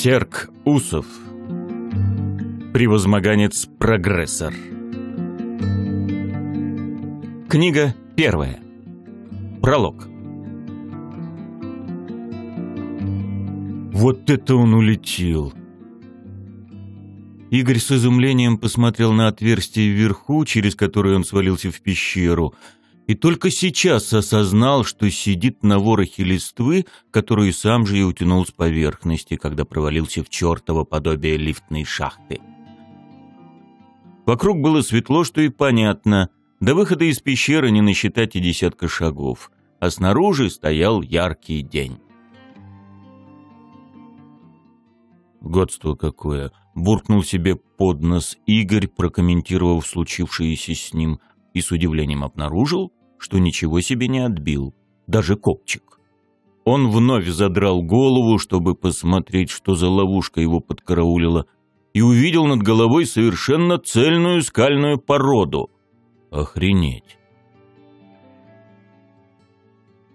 Серк Усов Превозмоганец-прогрессор Книга первая Пролог Вот это он улетел! Игорь с изумлением посмотрел на отверстие вверху, через которое он свалился в пещеру — и только сейчас осознал, что сидит на ворохе листвы, которую сам же и утянул с поверхности, когда провалился в чертово подобие лифтной шахты. Вокруг было светло, что и понятно. До выхода из пещеры не насчитать и десятка шагов, а снаружи стоял яркий день. «Годство какое!» — буркнул себе под нос Игорь, прокомментировав случившееся с ним, и с удивлением обнаружил, что ничего себе не отбил, даже копчик. Он вновь задрал голову, чтобы посмотреть, что за ловушка его подкараулила, и увидел над головой совершенно цельную скальную породу. Охренеть!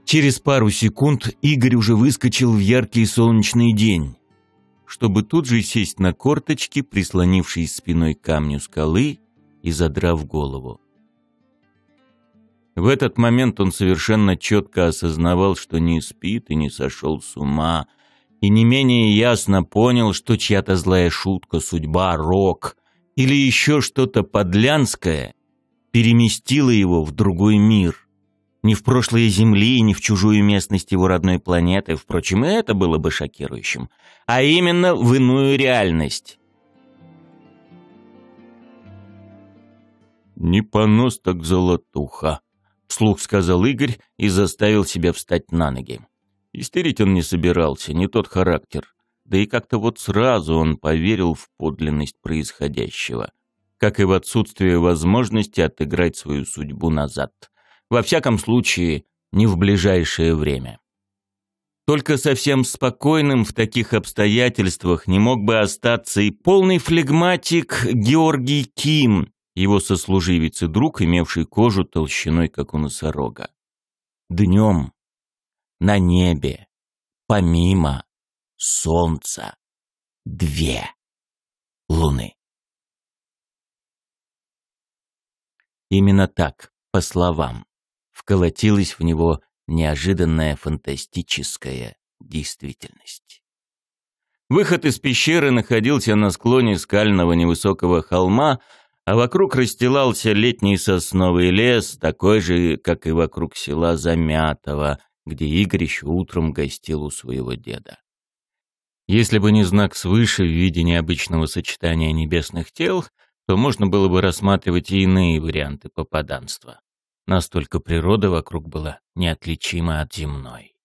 Через пару секунд Игорь уже выскочил в яркий солнечный день, чтобы тут же сесть на корточки, прислонившись спиной к камню скалы и задрав голову. В этот момент он совершенно четко осознавал, что не спит и не сошел с ума, и не менее ясно понял, что чья-то злая шутка, судьба, рок или еще что-то подлянское переместило его в другой мир. Не в прошлые Земли, не в чужую местность его родной планеты, впрочем, и это было бы шокирующим, а именно в иную реальность. «Не понос, так золотуха», вслух сказал Игорь и заставил себя встать на ноги. Истерить он не собирался, не тот характер. Да и как-то вот сразу он поверил в подлинность происходящего, как и в отсутствие возможности отыграть свою судьбу назад. Во всяком случае, не в ближайшее время. Только совсем спокойным в таких обстоятельствах не мог бы остаться и полный флегматик Георгий Ким, его сослуживец и друг, имевший кожу толщиной, как у носорога. Днем, на небе, помимо солнца, две луны. Именно так, по словам, вколотилась в него неожиданная фантастическая действительность. Выход из пещеры находился на склоне скального невысокого холма, а вокруг расстилался летний сосновый лес, такой же, как и вокруг села Замятого, где Игорь еще утром гостил у своего деда. Если бы не знак свыше в виде необычного сочетания небесных тел, то можно было бы рассматривать и иные варианты попаданства. Настолько природа вокруг была неотличима от земной.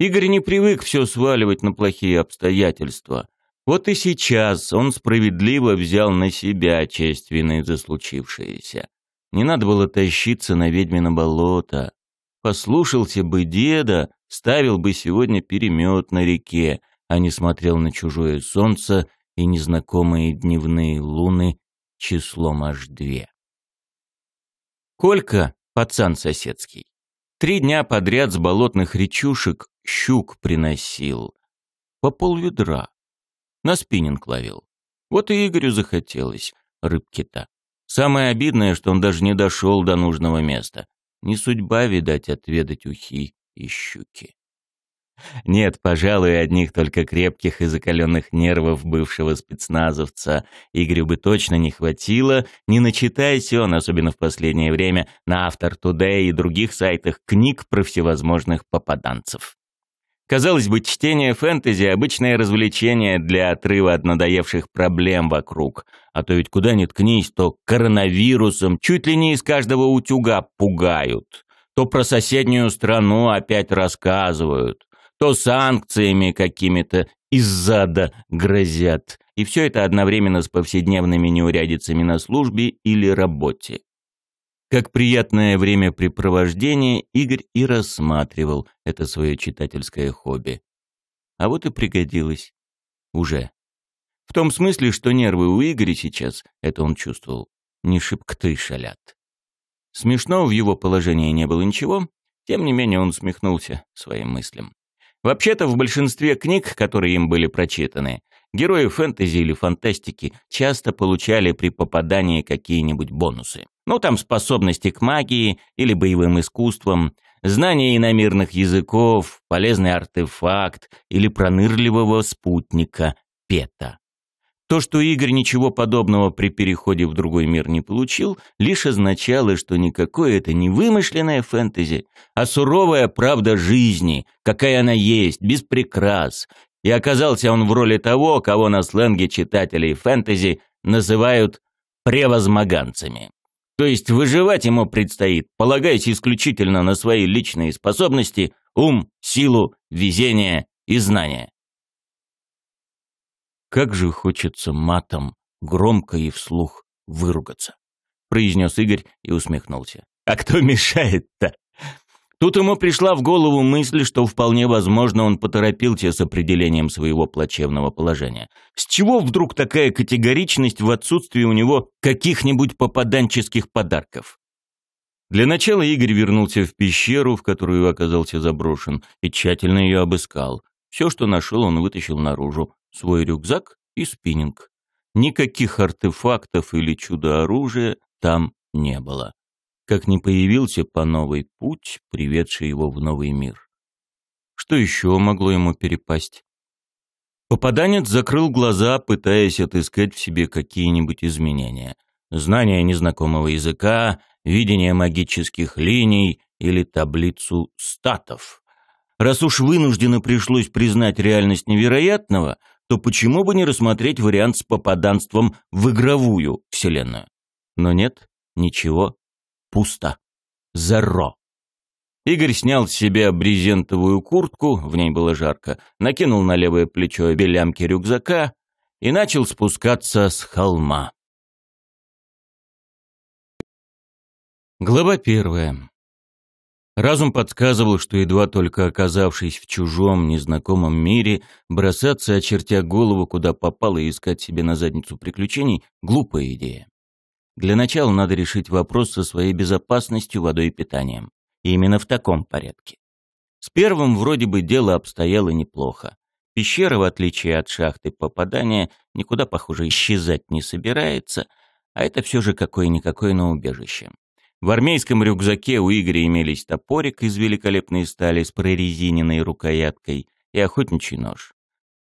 Игорь не привык все сваливать на плохие обстоятельства, вот и сейчас он справедливо взял на себя честь вины за случившееся. Не надо было тащиться на ведьмино болото. Послушался бы деда, ставил бы сегодня перемет на реке, а не смотрел на чужое солнце и незнакомые дневные луны числом аж две. Колька, пацан соседский, три дня подряд с болотных речушек щук приносил. По полведра. На спиннинг ловил. Вот и Игорю захотелось рыбки-то. Самое обидное, что он даже не дошел до нужного места. Не судьба, видать, отведать ухи и щуки. Нет, пожалуй, одних только крепких и закаленных нервов бывшего спецназовца Игорю бы точно не хватило, не начитайся он, особенно в последнее время, на Автор Today и других сайтах книг про всевозможных попаданцев. Казалось бы, чтение фэнтези – обычное развлечение для отрыва от надоевших проблем вокруг. А то ведь куда ни ткнись, то коронавирусом чуть ли не из каждого утюга пугают. То про соседнюю страну опять рассказывают. То санкциями какими-то из зада грозят. И все это одновременно с повседневными неурядицами на службе или работе. Как приятное времяпрепровождение Игорь и рассматривал это свое читательское хобби. А вот и пригодилось. Уже. В том смысле, что нервы у Игоря сейчас, это он чувствовал, не шибко-то и шалят. Смешно в его положении не было ничего, тем не менее он усмехнулся своим мыслям. Вообще-то в большинстве книг, которые им были прочитаны, Герои фэнтези или фантастики часто получали при попадании какие-нибудь бонусы. Ну, там способности к магии или боевым искусствам, знание иномирных языков, полезный артефакт или пронырливого спутника Пета. То, что Игорь ничего подобного при переходе в другой мир не получил, лишь означало, что никакое это не вымышленное фэнтези, а суровая правда жизни, какая она есть, без прикрас, и оказался он в роли того, кого на сленге читателей фэнтези называют «превозмоганцами». То есть выживать ему предстоит, полагаясь исключительно на свои личные способности, ум, силу, везение и знания. «Как же хочется матом громко и вслух выругаться», — произнес Игорь и усмехнулся. «А кто мешает-то?» Тут ему пришла в голову мысль, что вполне возможно он поторопил те с определением своего плачевного положения. С чего вдруг такая категоричность в отсутствии у него каких-нибудь попаданческих подарков? Для начала Игорь вернулся в пещеру, в которую оказался заброшен, и тщательно ее обыскал. Все, что нашел, он вытащил наружу. Свой рюкзак и спиннинг. Никаких артефактов или чудо-оружия там не было как не появился по новый путь, приведший его в новый мир. Что еще могло ему перепасть? Попаданец закрыл глаза, пытаясь отыскать в себе какие-нибудь изменения. Знание незнакомого языка, видение магических линий или таблицу статов. Раз уж вынужденно пришлось признать реальность невероятного, то почему бы не рассмотреть вариант с попаданством в игровую вселенную? Но нет, ничего Пусто. Зеро. Игорь снял с себя брезентовую куртку, в ней было жарко, накинул на левое плечо белямки рюкзака и начал спускаться с холма. Глава первая. Разум подсказывал, что едва только оказавшись в чужом, незнакомом мире, бросаться, очертя голову, куда попало и искать себе на задницу приключений – глупая идея. Для начала надо решить вопрос со своей безопасностью, водой и питанием. И именно в таком порядке. С первым вроде бы дело обстояло неплохо. Пещера, в отличие от шахты попадания, никуда, похоже, исчезать не собирается, а это все же какое-никакое, но убежище. В армейском рюкзаке у Игоря имелись топорик из великолепной стали с прорезиненной рукояткой и охотничий нож.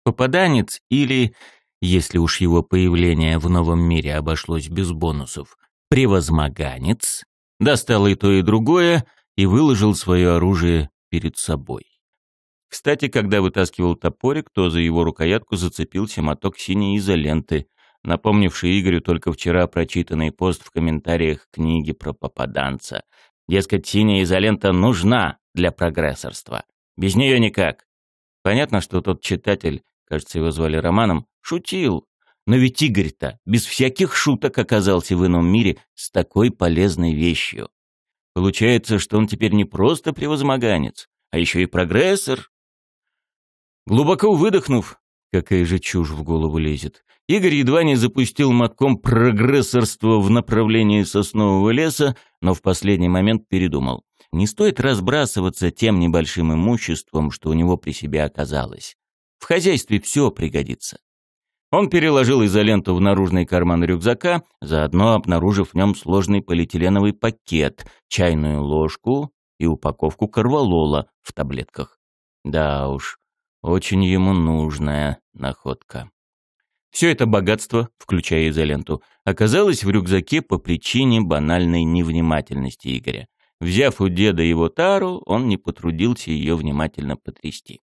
Попаданец или если уж его появление в новом мире обошлось без бонусов, превозмоганец, достал и то, и другое и выложил свое оружие перед собой. Кстати, когда вытаскивал топорик, то за его рукоятку зацепился моток синей изоленты, напомнивший Игорю только вчера прочитанный пост в комментариях книги про попаданца. Дескать, синяя изолента нужна для прогрессорства. Без нее никак. Понятно, что тот читатель, кажется, его звали Романом, шутил. Но ведь Игорь-то без всяких шуток оказался в ином мире с такой полезной вещью. Получается, что он теперь не просто превозмоганец, а еще и прогрессор. Глубоко выдохнув, какая же чушь в голову лезет, Игорь едва не запустил мотком прогрессорство в направлении соснового леса, но в последний момент передумал. Не стоит разбрасываться тем небольшим имуществом, что у него при себе оказалось. В хозяйстве все пригодится. Он переложил изоленту в наружный карман рюкзака, заодно обнаружив в нем сложный полиэтиленовый пакет, чайную ложку и упаковку корвалола в таблетках. Да уж, очень ему нужная находка. Все это богатство, включая изоленту, оказалось в рюкзаке по причине банальной невнимательности Игоря. Взяв у деда его тару, он не потрудился ее внимательно потрясти.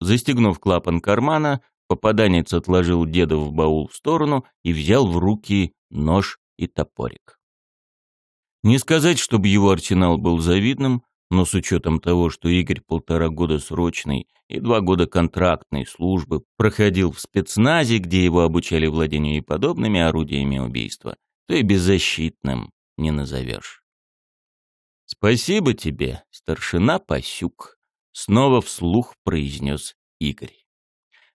Застегнув клапан кармана, попаданец отложил деда в баул в сторону и взял в руки нож и топорик. Не сказать, чтобы его арсенал был завидным, но с учетом того, что Игорь полтора года срочной и два года контрактной службы проходил в спецназе, где его обучали владению и подобными орудиями убийства, то и беззащитным не назовешь. «Спасибо тебе, старшина Пасюк», Снова вслух произнес Игорь.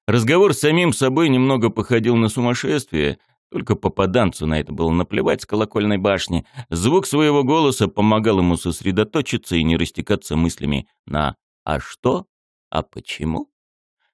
Разговор с самим собой немного походил на сумасшествие, только попаданцу на это было наплевать с колокольной башни. Звук своего голоса помогал ему сосредоточиться и не растекаться мыслями на «а что?», «а почему?».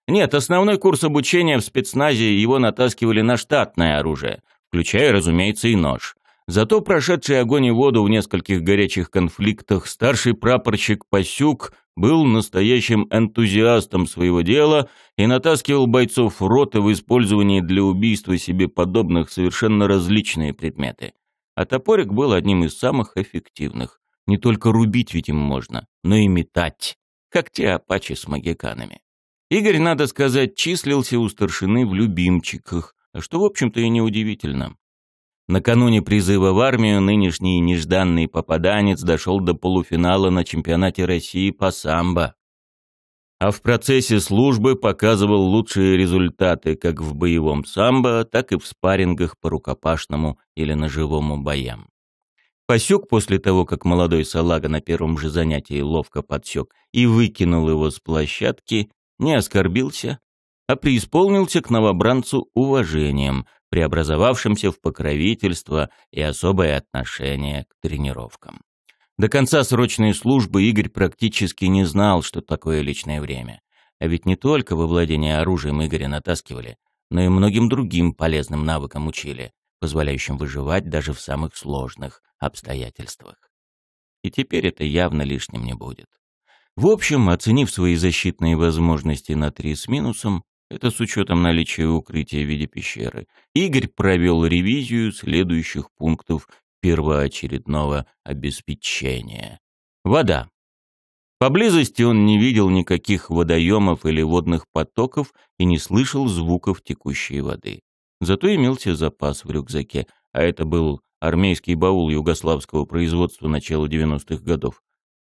Нет, основной курс обучения в спецназе его натаскивали на штатное оружие, включая, разумеется, и нож. Зато прошедший огонь и воду в нескольких горячих конфликтах старший прапорщик Пасюк был настоящим энтузиастом своего дела и натаскивал бойцов роты в использовании для убийства себе подобных совершенно различные предметы. А топорик был одним из самых эффективных. Не только рубить ведь им можно, но и метать, как те апачи с магиканами. Игорь, надо сказать, числился у старшины в любимчиках, а что, в общем-то, и неудивительно. Накануне призыва в армию нынешний нежданный попаданец дошел до полуфинала на чемпионате России по самбо. А в процессе службы показывал лучшие результаты как в боевом самбо, так и в спаррингах по рукопашному или ножевому боям. Пасек после того, как молодой салага на первом же занятии ловко подсек и выкинул его с площадки, не оскорбился, а преисполнился к новобранцу уважением – преобразовавшимся в покровительство и особое отношение к тренировкам. До конца срочной службы Игорь практически не знал, что такое личное время. А ведь не только во владение оружием Игоря натаскивали, но и многим другим полезным навыкам учили, позволяющим выживать даже в самых сложных обстоятельствах. И теперь это явно лишним не будет. В общем, оценив свои защитные возможности на три с минусом, это с учетом наличия укрытия в виде пещеры. Игорь провел ревизию следующих пунктов первоочередного обеспечения. Вода. Поблизости он не видел никаких водоемов или водных потоков и не слышал звуков текущей воды. Зато имелся запас в рюкзаке, а это был армейский баул югославского производства начала 90-х годов.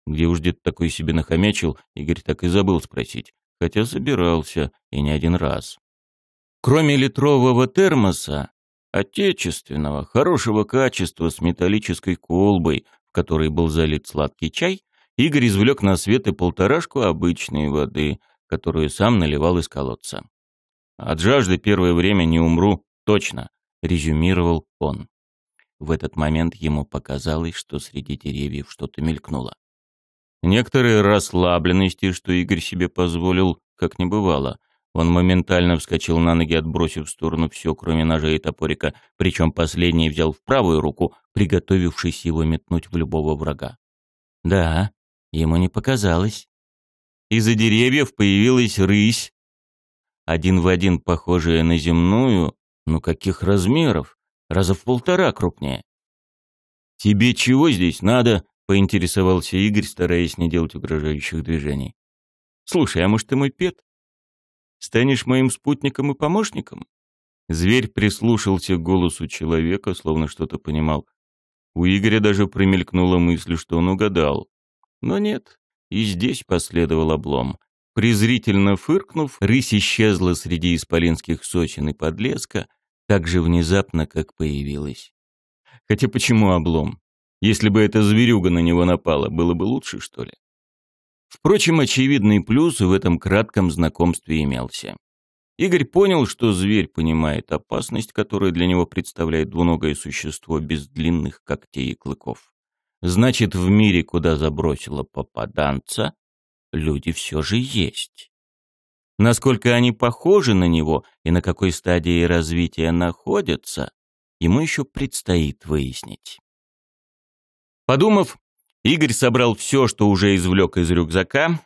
Где уж дед такой себе нахомячил, Игорь так и забыл спросить хотя забирался и не один раз. Кроме литрового термоса, отечественного, хорошего качества с металлической колбой, в которой был залит сладкий чай, Игорь извлек на свет и полторашку обычной воды, которую сам наливал из колодца. «От жажды первое время не умру, точно», — резюмировал он. В этот момент ему показалось, что среди деревьев что-то мелькнуло. Некоторой расслабленности, что Игорь себе позволил, как не бывало. Он моментально вскочил на ноги, отбросив в сторону все, кроме ножа и топорика, причем последний взял в правую руку, приготовившись его метнуть в любого врага. Да, ему не показалось. Из-за деревьев появилась рысь, один в один похожая на земную, но ну, каких размеров? Раза в полтора крупнее. «Тебе чего здесь надо?» поинтересовался Игорь, стараясь не делать угрожающих движений. «Слушай, а может, ты мой пет? Станешь моим спутником и помощником?» Зверь прислушался к голосу человека, словно что-то понимал. У Игоря даже промелькнула мысль, что он угадал. Но нет, и здесь последовал облом. Презрительно фыркнув, рысь исчезла среди исполинских сочин и подлеска так же внезапно, как появилась. Хотя почему облом? Если бы эта зверюга на него напала, было бы лучше, что ли? Впрочем, очевидный плюс в этом кратком знакомстве имелся. Игорь понял, что зверь понимает опасность, которую для него представляет двуногое существо без длинных когтей и клыков. Значит, в мире, куда забросило попаданца, люди все же есть. Насколько они похожи на него и на какой стадии развития находятся, ему еще предстоит выяснить. Подумав, Игорь собрал все, что уже извлек из рюкзака,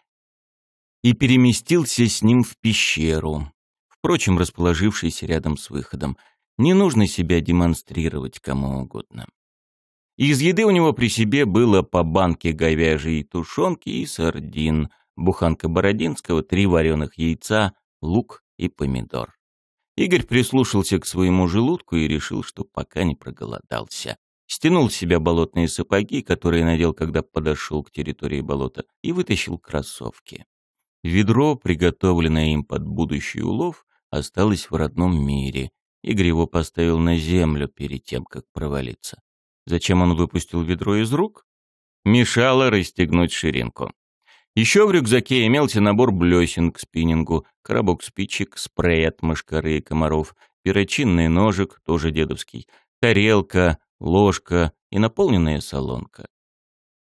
и переместился с ним в пещеру, впрочем, расположившись рядом с выходом. Не нужно себя демонстрировать кому угодно. Из еды у него при себе было по банке говяжьей тушенки и сардин, буханка бородинского, три вареных яйца, лук и помидор. Игорь прислушался к своему желудку и решил, что пока не проголодался стянул с себя болотные сапоги, которые надел, когда подошел к территории болота, и вытащил кроссовки. Ведро, приготовленное им под будущий улов, осталось в родном мире. Игорь его поставил на землю перед тем, как провалиться. Зачем он выпустил ведро из рук? Мешало расстегнуть ширинку. Еще в рюкзаке имелся набор блесен к спиннингу, коробок спичек, спрей от мошкары и комаров, перочинный ножик, тоже дедовский, тарелка, ложка и наполненная солонка.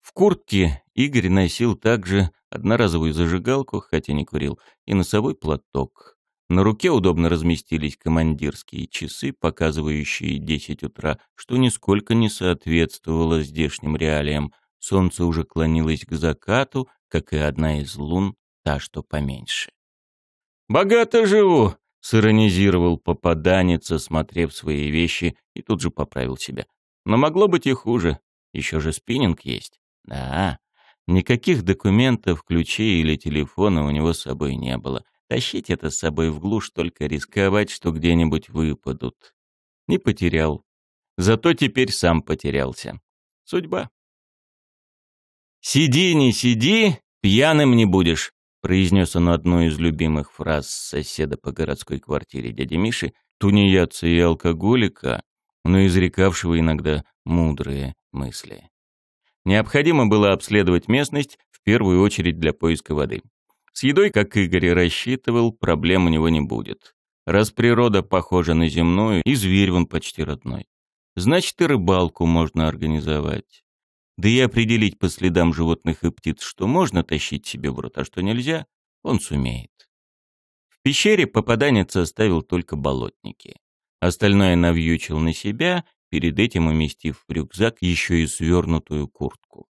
В куртке Игорь носил также одноразовую зажигалку, хотя не курил, и носовой платок. На руке удобно разместились командирские часы, показывающие 10 утра, что нисколько не соответствовало здешним реалиям. Солнце уже клонилось к закату, как и одна из лун, та, что поменьше. «Богато живу!» — сиронизировал попаданец, осмотрев свои вещи, и тут же поправил себя. Но могло быть и хуже. Еще же спиннинг есть. Да. Никаких документов, ключей или телефона у него с собой не было. Тащить это с собой в глушь, только рисковать, что где-нибудь выпадут. Не потерял. Зато теперь сам потерялся. Судьба. «Сиди, не сиди, пьяным не будешь», — произнес он одну из любимых фраз соседа по городской квартире дяди Миши, тунеядца и алкоголика, но изрекавшего иногда мудрые мысли. Необходимо было обследовать местность в первую очередь для поиска воды. С едой, как Игорь рассчитывал, проблем у него не будет. Раз природа похожа на земную, и зверь он почти родной. Значит, и рыбалку можно организовать. Да и определить по следам животных и птиц, что можно тащить себе в рот, а что нельзя, он сумеет. В пещере попаданец оставил только болотники остальное навьючил на себя, перед этим уместив в рюкзак еще и свернутую куртку.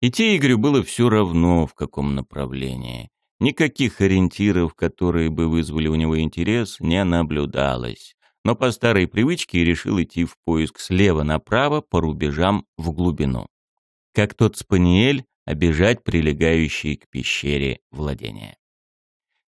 Идти Игорю было все равно, в каком направлении. Никаких ориентиров, которые бы вызвали у него интерес, не наблюдалось. Но по старой привычке решил идти в поиск слева направо по рубежам в глубину. Как тот спаниель, обижать прилегающие к пещере владения.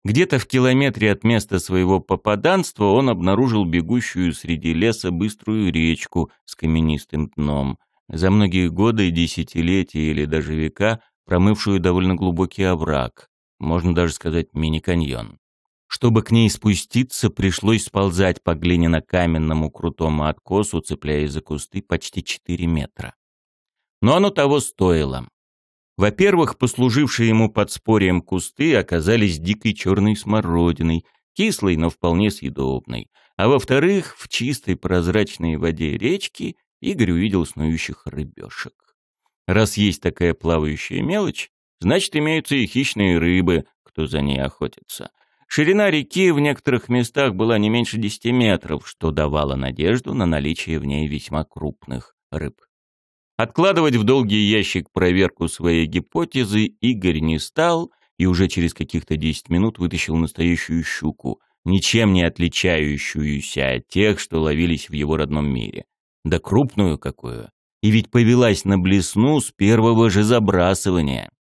Где-то в километре от места своего попаданства он обнаружил бегущую среди леса быструю речку с каменистым дном, за многие годы, десятилетия или даже века, промывшую довольно глубокий овраг, можно даже сказать мини-каньон. Чтобы к ней спуститься, пришлось сползать по глиняно-каменному крутому откосу, цепляясь за кусты почти 4 метра. Но оно того стоило. Во-первых, послужившие ему подспорьем кусты оказались дикой черной смородиной, кислой, но вполне съедобной. А во-вторых, в чистой прозрачной воде речки Игорь увидел снующих рыбешек. Раз есть такая плавающая мелочь, значит, имеются и хищные рыбы, кто за ней охотится. Ширина реки в некоторых местах была не меньше 10 метров, что давало надежду на наличие в ней весьма крупных рыб. Откладывать в долгий ящик проверку своей гипотезы Игорь не стал и уже через каких-то 10 минут вытащил настоящую щуку, ничем не отличающуюся от тех, что ловились в его родном мире. Да крупную какую. И ведь повелась на блесну с первого же забрасывания.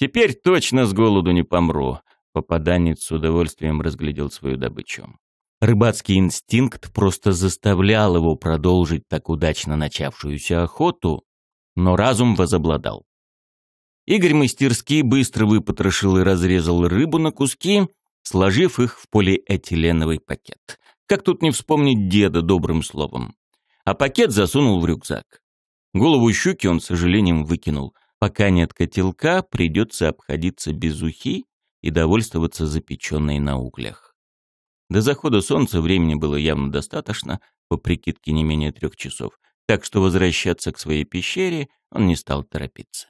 «Теперь точно с голоду не помру», — попаданец с удовольствием разглядел свою добычу. Рыбацкий инстинкт просто заставлял его продолжить так удачно начавшуюся охоту, но разум возобладал. Игорь мастерски быстро выпотрошил и разрезал рыбу на куски, сложив их в полиэтиленовый пакет. Как тут не вспомнить деда добрым словом. А пакет засунул в рюкзак. Голову щуки он, с сожалением, выкинул. Пока нет котелка, придется обходиться без ухи и довольствоваться запеченной на углях. До захода солнца времени было явно достаточно, по прикидке не менее трех часов, так что возвращаться к своей пещере он не стал торопиться.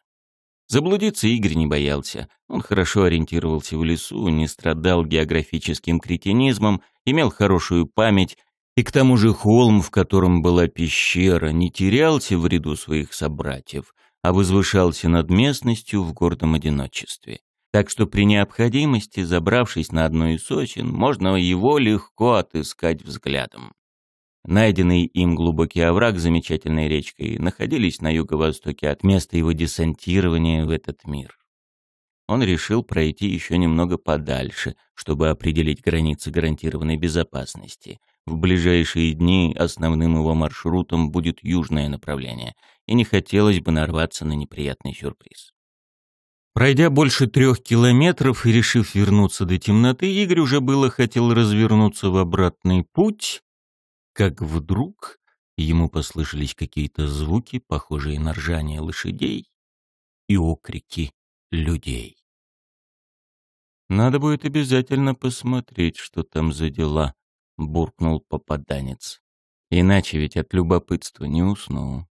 Заблудиться Игорь не боялся. Он хорошо ориентировался в лесу, не страдал географическим кретинизмом, имел хорошую память, и к тому же холм, в котором была пещера, не терялся в ряду своих собратьев, а возвышался над местностью в гордом одиночестве так что при необходимости, забравшись на одну из сосен, можно его легко отыскать взглядом. Найденный им глубокий овраг замечательной речкой находились на юго-востоке от места его десантирования в этот мир. Он решил пройти еще немного подальше, чтобы определить границы гарантированной безопасности. В ближайшие дни основным его маршрутом будет южное направление, и не хотелось бы нарваться на неприятный сюрприз. Пройдя больше трех километров и решив вернуться до темноты, Игорь уже было хотел развернуться в обратный путь, как вдруг ему послышались какие-то звуки, похожие на ржание лошадей и окрики людей. «Надо будет обязательно посмотреть, что там за дела», — буркнул попаданец. «Иначе ведь от любопытства не усну».